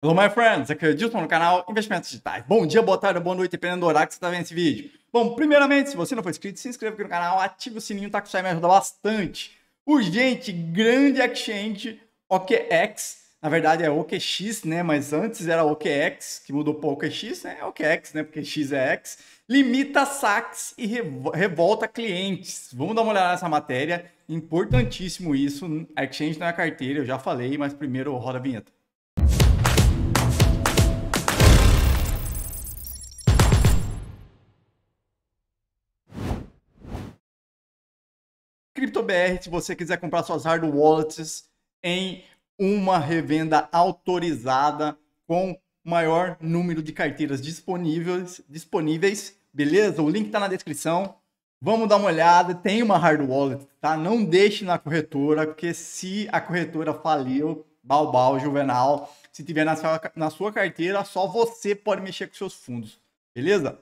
Hello my friends, aqui é o Edilson no canal Investimentos Digitais. Bom dia, boa tarde, boa noite, dependendo do horário que você está vendo esse vídeo. Bom, primeiramente, se você não for inscrito, se inscreva aqui no canal, ative o sininho, tá com isso aí, me ajuda bastante. Urgente, grande exchange OKX, na verdade é OKX, né, mas antes era OKX, que mudou para OKX, né, é OKX, né, porque X é X, limita saques e revolta clientes. Vamos dar uma olhada nessa matéria, importantíssimo isso, a exchange não é carteira, eu já falei, mas primeiro roda a vinheta. CryptoBR, se você quiser comprar suas hard wallets em uma revenda autorizada com maior número de carteiras disponíveis, disponíveis, beleza? O link está na descrição. Vamos dar uma olhada, tem uma hard wallet, tá? Não deixe na corretora, porque se a corretora faliu, balbal, juvenal, se tiver na sua, na sua carteira, só você pode mexer com seus fundos, beleza?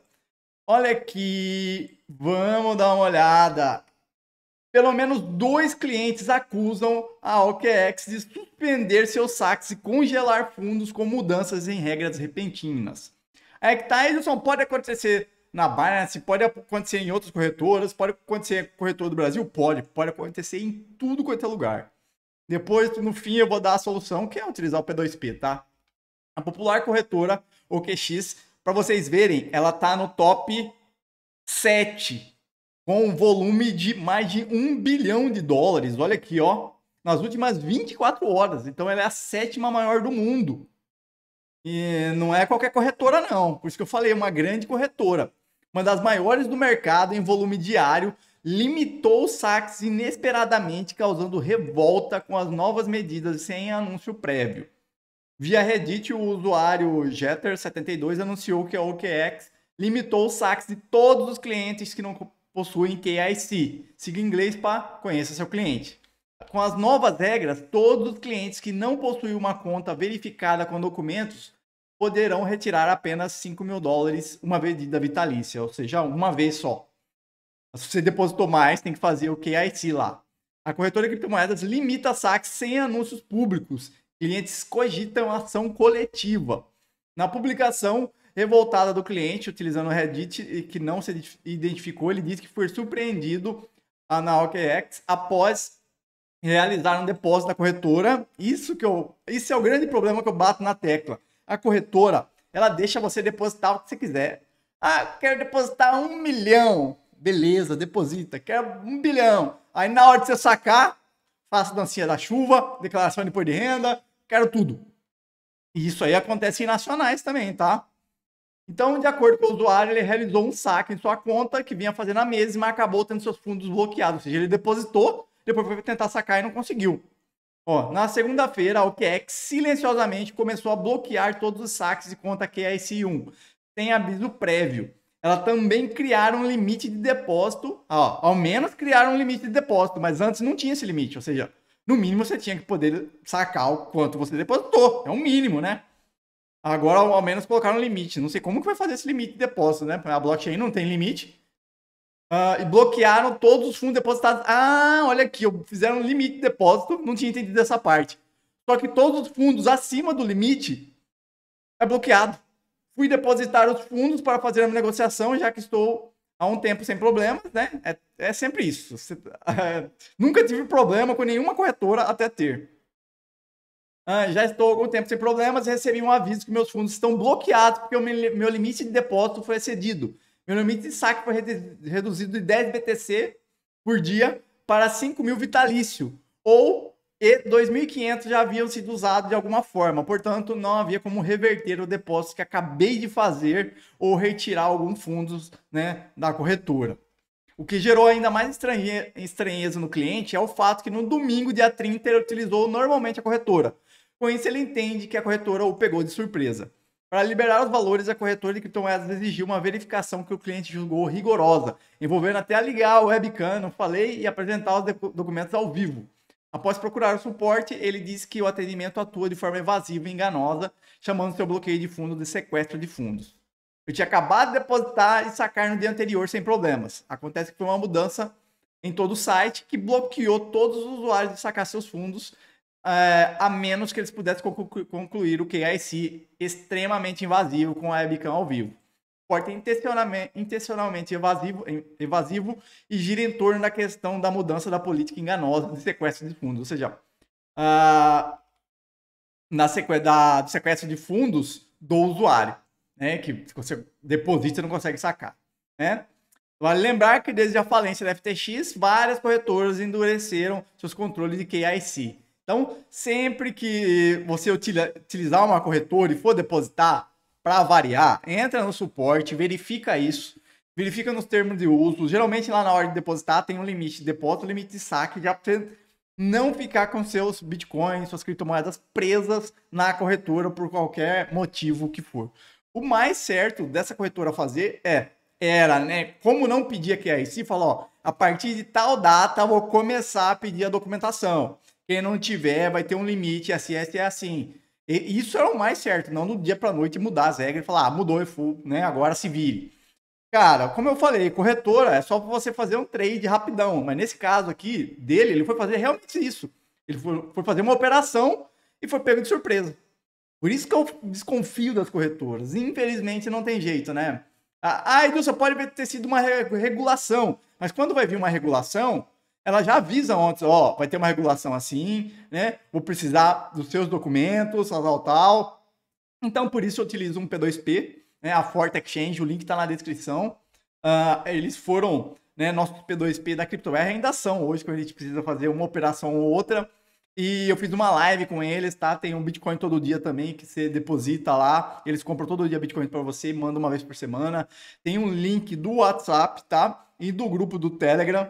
Olha aqui, vamos dar uma olhada pelo menos dois clientes acusam a OKEx de suspender seus saques e congelar fundos com mudanças em regras repentinas. A é Hectaedson tá, pode acontecer na Binance, pode acontecer em outras corretoras, pode acontecer em corretora do Brasil, pode, pode acontecer em tudo quanto é lugar. Depois, no fim, eu vou dar a solução, que é utilizar o P2P, tá? A popular corretora OKX, para vocês verem, ela tá no top 7 com um volume de mais de um bilhão de dólares. Olha aqui, ó, nas últimas 24 horas. Então ela é a sétima maior do mundo. E não é qualquer corretora, não. Por isso que eu falei, é uma grande corretora. Uma das maiores do mercado em volume diário, limitou o saques inesperadamente, causando revolta com as novas medidas sem anúncio prévio. Via Reddit, o usuário Jeter72 anunciou que a OKEx limitou os saques de todos os clientes que não possuem KIC, siga em inglês para conheça seu cliente. Com as novas regras, todos os clientes que não possuem uma conta verificada com documentos poderão retirar apenas 5 mil dólares uma vez da vitalícia, ou seja, uma vez só. Se você depositou mais, tem que fazer o KIC lá. A corretora de criptomoedas limita saques sem anúncios públicos. Clientes cogitam ação coletiva. Na publicação, revoltada do cliente, utilizando o Reddit e que não se identificou, ele disse que foi surpreendido na OKEx após realizar um depósito da corretora. Isso que eu, isso é o grande problema que eu bato na tecla. A corretora, ela deixa você depositar o que você quiser. Ah, quero depositar um milhão. Beleza, deposita. Quero um bilhão. Aí na hora de você sacar, faça dancinha da chuva, declaração de imposto de renda, quero tudo. E isso aí acontece em nacionais também, tá? Então, de acordo com o usuário, ele realizou um saque em sua conta que vinha fazendo a meses, mas acabou tendo seus fundos bloqueados. Ou seja, ele depositou, depois foi tentar sacar e não conseguiu. Ó, na segunda-feira, a OKEx silenciosamente começou a bloquear todos os saques de conta QIC1, sem aviso prévio. Ela também criaram um limite de depósito, ó, ao menos criaram um limite de depósito, mas antes não tinha esse limite, ou seja, no mínimo você tinha que poder sacar o quanto você depositou, é um mínimo, né? Agora, ao menos, colocaram limite. Não sei como que vai fazer esse limite de depósito, né? A blockchain não tem limite. Uh, e bloquearam todos os fundos depositados. Ah, olha aqui, fizeram limite de depósito. Não tinha entendido essa parte. Só que todos os fundos acima do limite é bloqueado. Fui depositar os fundos para fazer a negociação, já que estou há um tempo sem problemas, né? É, é sempre isso. Você, é, nunca tive problema com nenhuma corretora até ter. Ah, já estou há algum tempo sem problemas e recebi um aviso que meus fundos estão bloqueados porque o meu limite de depósito foi excedido. Meu limite de saque foi reduzido de 10 BTC por dia para 5 mil vitalício. Ou e 2.500 já haviam sido usados de alguma forma, portanto, não havia como reverter o depósito que acabei de fazer ou retirar alguns fundos né, da corretora. O que gerou ainda mais estranheza no cliente é o fato que no domingo, dia 30, ele utilizou normalmente a corretora, com isso, ele entende que a corretora o pegou de surpresa. Para liberar os valores, a corretora de criptomoedas exigiu uma verificação que o cliente julgou rigorosa, envolvendo até ligar o webcam, não falei, e apresentar os documentos ao vivo. Após procurar o suporte, ele disse que o atendimento atua de forma evasiva e enganosa, chamando seu bloqueio de fundo de sequestro de fundos. Eu tinha acabado de depositar e sacar no dia anterior sem problemas. Acontece que foi uma mudança em todo o site que bloqueou todos os usuários de sacar seus fundos é, a menos que eles pudessem concluir o KIC extremamente invasivo com a webcam ao vivo. Porta intencionalmente, intencionalmente evasivo, evasivo e gira em torno da questão da mudança da política enganosa de sequestro de fundos. Ou seja, uh, na sequência da, do sequestro de fundos do usuário, né, que você deposita e não consegue sacar. Né? Vale lembrar que desde a falência da FTX, várias corretoras endureceram seus controles de KIC. Então, sempre que você utilizar uma corretora e for depositar, para variar, entra no suporte, verifica isso, verifica nos termos de uso. Geralmente lá na hora de depositar tem um limite de depósito, limite de saque, já para você não ficar com seus bitcoins, suas criptomoedas presas na corretora por qualquer motivo que for. O mais certo dessa corretora fazer é era, né? Como não pedir aqui aí se falou, a partir de tal data vou começar a pedir a documentação. Quem não tiver, vai ter um limite. A assim, CS é, é assim. E isso é o mais certo, não do dia para noite mudar as regras e falar, ah, mudou, e full, né? Agora se vire. Cara, como eu falei, corretora é só para você fazer um trade rapidão. Mas nesse caso aqui dele, ele foi fazer realmente isso. Ele foi, foi fazer uma operação e foi pego de surpresa. Por isso que eu desconfio das corretoras. Infelizmente não tem jeito, né? Ah, ah Edilson, pode ter sido uma regulação. Mas quando vai vir uma regulação, ela já avisa antes, ó, vai ter uma regulação assim, né? Vou precisar dos seus documentos, tal, tal, tal. Então, por isso eu utilizo um P2P, né? A Forte Exchange, o link está na descrição. Uh, eles foram, né? Nosso P2P da CryptoWare ainda são hoje, quando a gente precisa fazer uma operação ou outra. E eu fiz uma live com eles, tá? Tem um Bitcoin todo dia também que você deposita lá. Eles compram todo dia Bitcoin para você, manda uma vez por semana. Tem um link do WhatsApp, tá? E do grupo do Telegram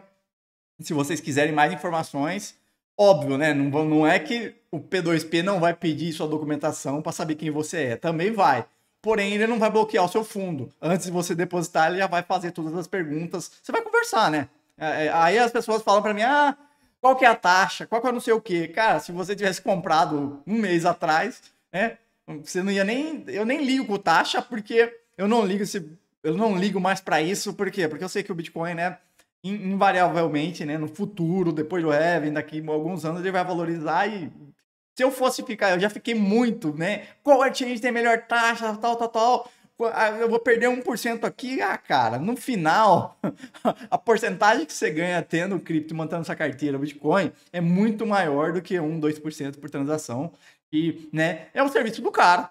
se vocês quiserem mais informações, óbvio, né? Não, não é que o P2P não vai pedir sua documentação para saber quem você é. Também vai. Porém, ele não vai bloquear o seu fundo. Antes de você depositar, ele já vai fazer todas as perguntas. Você vai conversar, né? É, é, aí as pessoas falam para mim: ah, qual que é a taxa? Qual que é não sei o quê? Cara, se você tivesse comprado um mês atrás, né? Você não ia nem. Eu nem ligo com taxa, porque eu não ligo se. Eu não ligo mais para isso, por quê? Porque eu sei que o Bitcoin, né? invariavelmente, né, no futuro, depois do Heaven, daqui a alguns anos, ele vai valorizar e se eu fosse ficar, eu já fiquei muito, né? Qual exchange é tem melhor taxa, tal, tal, tal. Ah, eu vou perder 1% aqui. Ah, cara, no final, a porcentagem que você ganha tendo cripto e mantendo sua carteira Bitcoin é muito maior do que 1, 2% por transação. E, né, é um serviço do cara,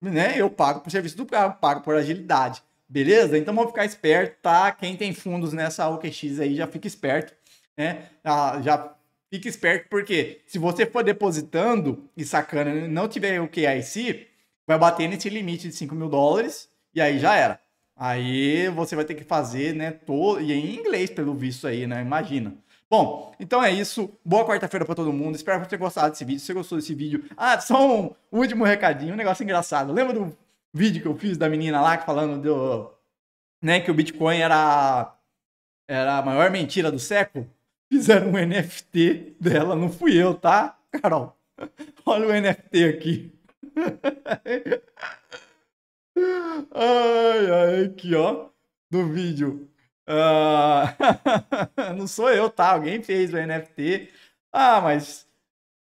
né? Eu pago por serviço do cara, eu pago por agilidade. Beleza? Então vamos ficar esperto, tá? Quem tem fundos nessa OKX aí já fica esperto, né? Ah, já fica esperto porque se você for depositando e sacana não tiver o KIC, vai bater nesse limite de 5 mil dólares e aí já era. Aí você vai ter que fazer, né? Todo... E em inglês, pelo visto aí, né? Imagina. Bom, então é isso. Boa quarta-feira para todo mundo. Espero que você tenha gostado desse vídeo. Se você gostou desse vídeo, ah, só um último recadinho, um negócio engraçado. Lembra do vídeo que eu fiz da menina lá falando do, né, que o Bitcoin era, era a maior mentira do século. Fizeram um NFT dela, não fui eu, tá, Carol? Olha o NFT aqui. Ai, ai, aqui, ó, do vídeo. Uh... não sou eu, tá? Alguém fez o NFT. Ah, mas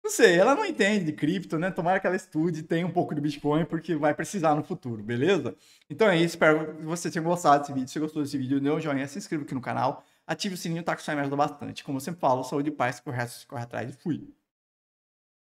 não sei, ela não entende de cripto, né? Tomara que ela estude e tenha um pouco de Bitcoin, porque vai precisar no futuro, beleza? Então é isso, espero que você tenha gostado desse vídeo. Se gostou desse vídeo, dê um joinha, se inscreva aqui no canal, ative o sininho, tá que isso aí me ajuda bastante. Como eu sempre falo, saúde e paz, corre, corre atrás e fui!